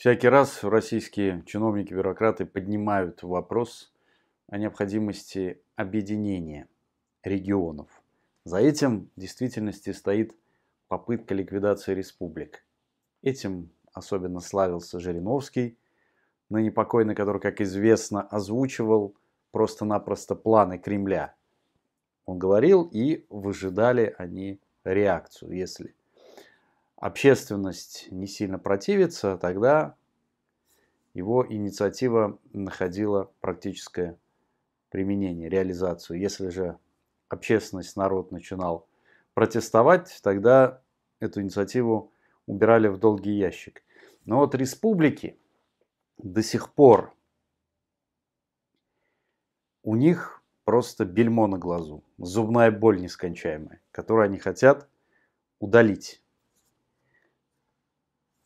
Всякий раз российские чиновники, бюрократы поднимают вопрос о необходимости объединения регионов. За этим в действительности стоит попытка ликвидации республик. Этим особенно славился Жириновский, ныне покойный, который, как известно, озвучивал просто-напросто планы Кремля. Он говорил, и выжидали они реакцию, если общественность не сильно противится, тогда его инициатива находила практическое применение, реализацию. Если же общественность, народ начинал протестовать, тогда эту инициативу убирали в долгий ящик. Но вот республики до сих пор, у них просто бельмо на глазу, зубная боль нескончаемая, которую они хотят удалить.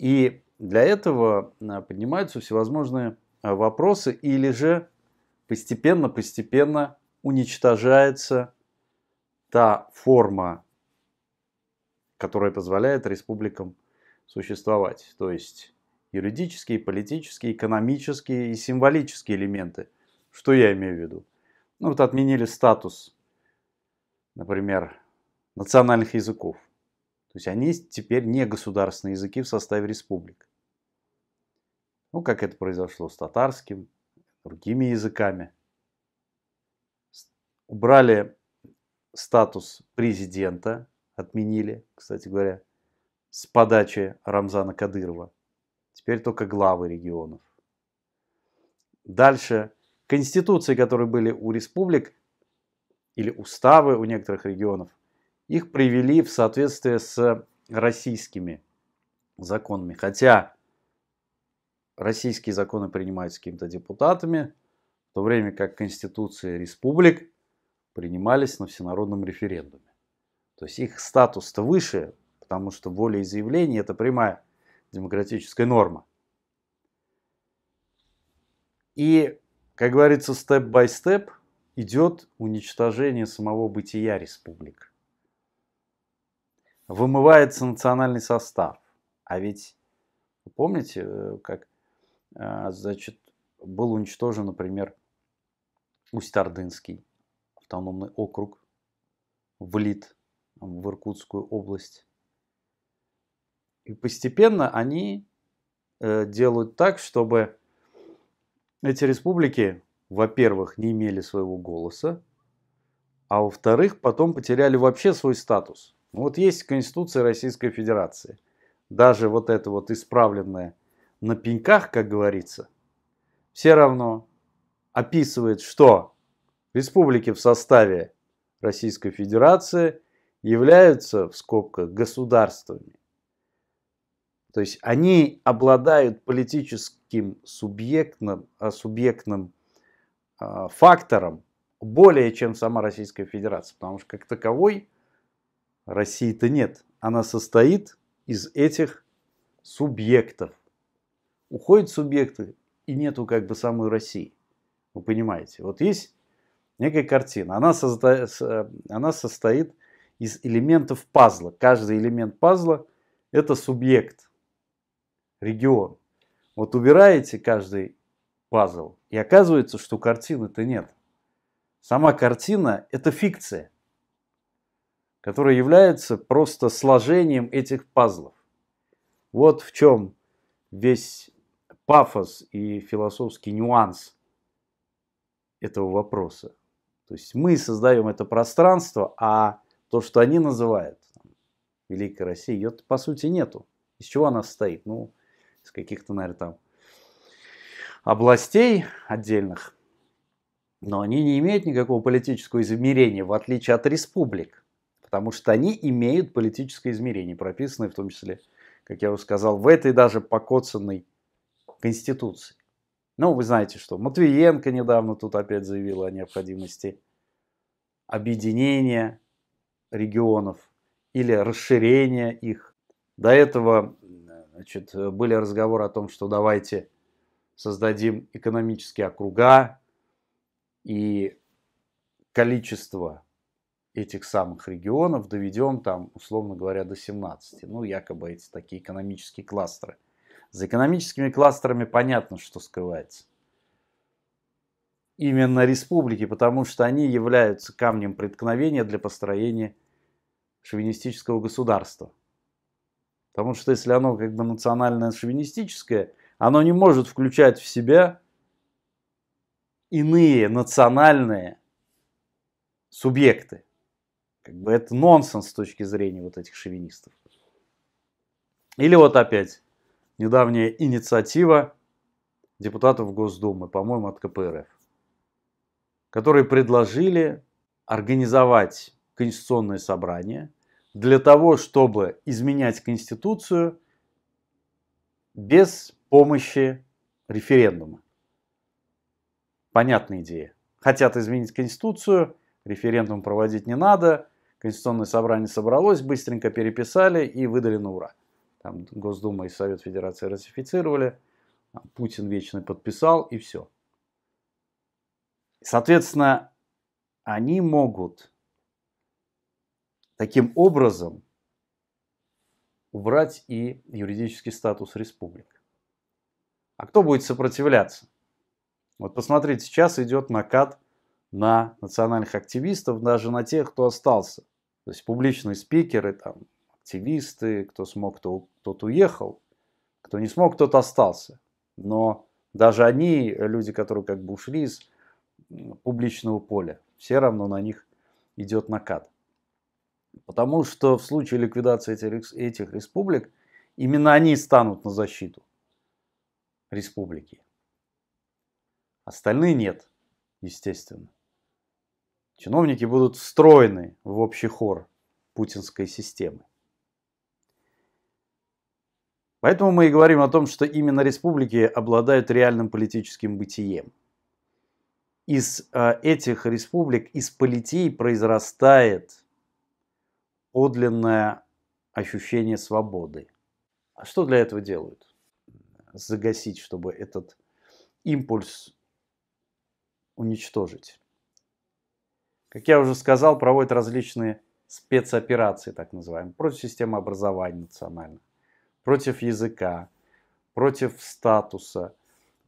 И для этого э, поднимаются всевозможные э, вопросы или же постепенно-постепенно уничтожается та форма, которая позволяет республикам существовать. То есть юридические, политические, экономические и символические элементы. Что я имею в виду? Ну вот отменили статус, например, национальных языков. То есть они теперь не государственные языки в составе республик. Ну, как это произошло с татарским, другими языками. Убрали статус президента, отменили, кстати говоря, с подачи Рамзана Кадырова. Теперь только главы регионов. Дальше. Конституции, которые были у республик, или уставы у некоторых регионов – их привели в соответствие с российскими законами. Хотя российские законы принимаются какими-то депутатами, в то время как конституции республик принимались на всенародном референдуме. То есть их статус-то выше, потому что волеизъявление – это прямая демократическая норма. И, как говорится, степ-бай-степ идет уничтожение самого бытия республик вымывается национальный состав. А ведь, помните, э, как э, значит, был уничтожен, например, Усть-Ордынский автономный округ, влит в Иркутскую область. И постепенно они э, делают так, чтобы эти республики, во-первых, не имели своего голоса, а во-вторых, потом потеряли вообще свой статус. Ну, вот есть Конституция Российской Федерации. Даже вот это вот исправленное на пеньках, как говорится, все равно описывает, что республики в составе Российской Федерации являются, в скобках, государствами. То есть они обладают политическим субъектным, а, субъектным а, фактором более, чем сама Российская Федерация, потому что как таковой России-то нет. Она состоит из этих субъектов. Уходят субъекты, и нету как бы самой России. Вы понимаете? Вот есть некая картина. Она, созда... Э, она состоит из элементов пазла. Каждый элемент пазла – это субъект, регион. Вот убираете каждый пазл, и оказывается, что картины-то нет. Сама картина – это фикция которая является просто сложением этих пазлов. Вот в чем весь пафос и философский нюанс этого вопроса. То есть мы создаем это пространство, а то, что они называют там, Великой Россией, ее по сути нету. Из чего она состоит? Ну, из каких-то, наверное, там областей отдельных, но они не имеют никакого политического измерения, в отличие от республик потому что они имеют политическое измерение, прописанное в том числе, как я уже сказал, в этой даже покоцанной Конституции. Ну, вы знаете что, Матвиенко недавно тут опять заявила о необходимости объединения регионов или расширения их. До этого значит, были разговоры о том, что давайте создадим экономические округа и количество этих самых регионов доведем там, условно говоря, до 17. Ну, якобы эти такие экономические кластеры. За экономическими кластерами понятно, что скрывается. Именно республики, потому что они являются камнем преткновения для построения шовинистического государства. Потому что если оно как бы национальное шовинистическое оно не может включать в себя иные национальные субъекты. Как бы это нонсенс с точки зрения вот этих шовинистов. Или вот опять недавняя инициатива депутатов Госдумы, по-моему, от КПРФ, которые предложили организовать конституционное собрание для того, чтобы изменять Конституцию без помощи референдума. Понятная идея. Хотят изменить Конституцию, референдум проводить не надо, Конституционное собрание собралось, быстренько переписали и выдали на ура. Там Госдума и Совет Федерации ратифицировали, Путин вечно подписал и все. Соответственно, они могут таким образом убрать и юридический статус республик. А кто будет сопротивляться? Вот посмотрите, сейчас идет накат на национальных активистов, даже на тех, кто остался. То есть публичные спикеры, там, активисты, кто смог, кто, тот уехал, кто не смог, тот остался. Но даже они, люди, которые как бы ушли из публичного поля, все равно на них идет накат. Потому что в случае ликвидации этих, этих республик, именно они станут на защиту республики. Остальные нет, естественно чиновники будут встроены в общий хор путинской системы. Поэтому мы и говорим о том, что именно республики обладают реальным политическим бытием. Из э, этих республик, из политей произрастает подлинное ощущение свободы. А что для этого делают? Загасить, чтобы этот импульс уничтожить. Как я уже сказал, проводят различные спецоперации, так называемые, против системы образования национального, против языка, против статуса,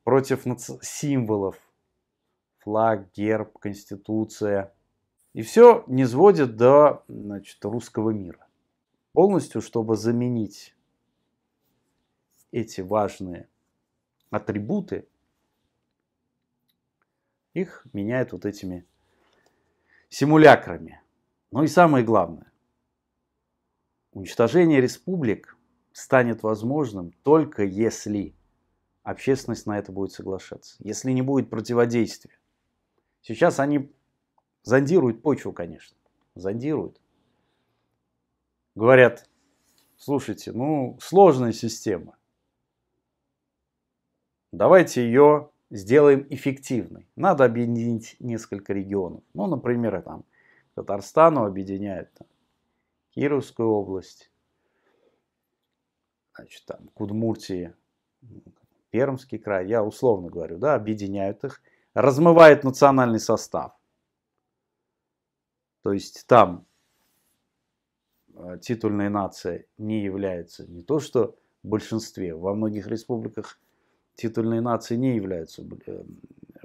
против символов, флаг, герб, конституция. И все не сводит до значит, русского мира. Полностью, чтобы заменить эти важные атрибуты, их меняют вот этими симулякрами. Ну и самое главное, уничтожение республик станет возможным только если общественность на это будет соглашаться, если не будет противодействия. Сейчас они зондируют почву, конечно, зондируют. Говорят, слушайте, ну сложная система, давайте ее сделаем эффективной. Надо объединить несколько регионов. Ну, например, там Татарстану объединяют там, Кировскую область, значит, там Кудмуртии, Пермский край, я условно говорю, да, объединяют их, размывает национальный состав. То есть там э, титульная нация не является не то что в большинстве, во многих республиках титульные нации не являются э,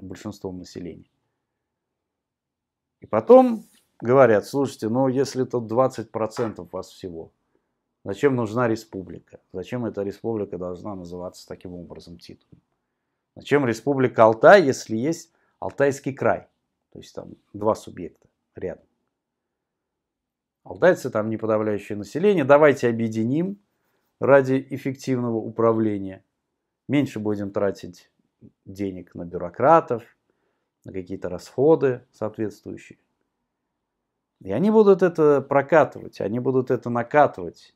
большинством населения. И потом говорят, слушайте, ну если тут 20% вас всего, зачем нужна республика? Зачем эта республика должна называться таким образом титулом? Зачем республика Алтай, если есть Алтайский край? То есть там два субъекта рядом. Алтайцы там не подавляющее население. Давайте объединим ради эффективного управления – меньше будем тратить денег на бюрократов, на какие-то расходы соответствующие. И они будут это прокатывать, они будут это накатывать.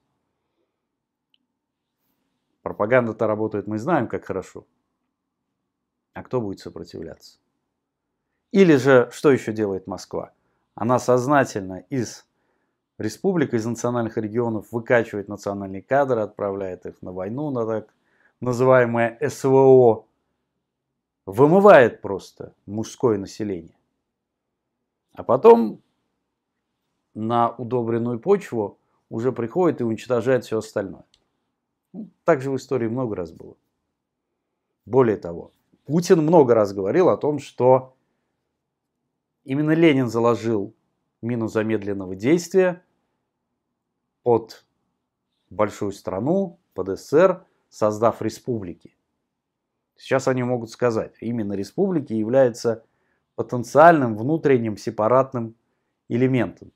Пропаганда-то работает, мы знаем, как хорошо. А кто будет сопротивляться? Или же, что еще делает Москва? Она сознательно из республик, из национальных регионов выкачивает национальные кадры, отправляет их на войну, на так, называемое СВО, вымывает просто мужское население. А потом на удобренную почву уже приходит и уничтожает все остальное. Ну, так же в истории много раз было. Более того, Путин много раз говорил о том, что именно Ленин заложил мину замедленного действия под большую страну, под СССР – создав республики. Сейчас они могут сказать, именно республики являются потенциальным внутренним сепаратным элементом.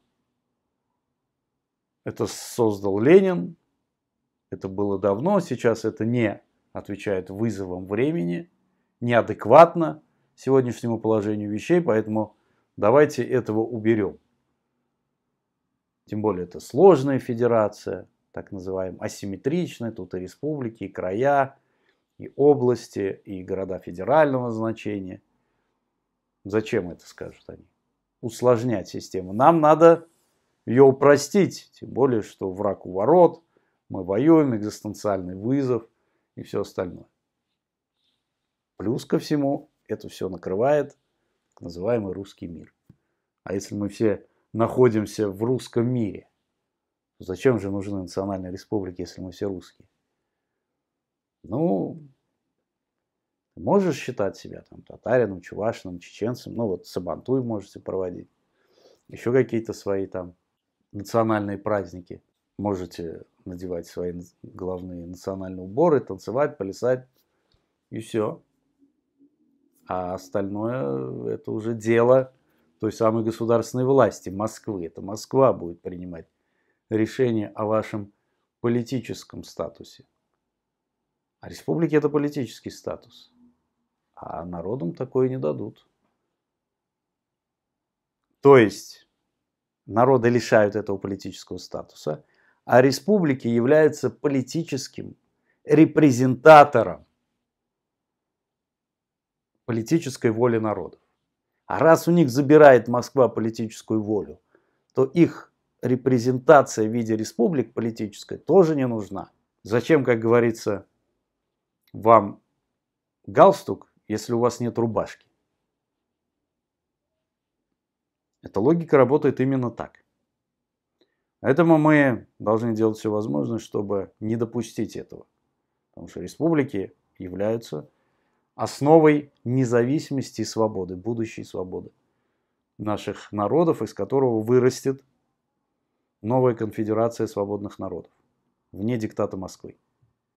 Это создал Ленин, это было давно, сейчас это не отвечает вызовам времени, неадекватно сегодняшнему положению вещей, поэтому давайте этого уберем. Тем более это сложная федерация, так называемым, асимметричны. Тут и республики, и края, и области, и города федерального значения. Зачем это, скажут они? Усложнять систему. Нам надо ее упростить. Тем более, что враг у ворот, мы воюем, экзистенциальный вызов и все остальное. Плюс ко всему, это все накрывает так называемый русский мир. А если мы все находимся в русском мире, Зачем же нужны национальные республики, если мы все русские? Ну, можешь считать себя там татарином, чувашином, чеченцем, ну вот сабантуй можете проводить, еще какие-то свои там национальные праздники. Можете надевать свои главные национальные уборы, танцевать, плясать и все. А остальное это уже дело той самой государственной власти Москвы. Это Москва будет принимать решение о вашем политическом статусе. А республике это политический статус. А народам такое не дадут. То есть народы лишают этого политического статуса, а республики являются политическим репрезентатором политической воли народов. А раз у них забирает Москва политическую волю, то их репрезентация в виде республик политической тоже не нужна. Зачем, как говорится, вам галстук, если у вас нет рубашки? Эта логика работает именно так. Поэтому мы должны делать все возможное, чтобы не допустить этого. Потому что республики являются основой независимости и свободы, будущей свободы наших народов, из которого вырастет новая конфедерация свободных народов, вне диктата Москвы.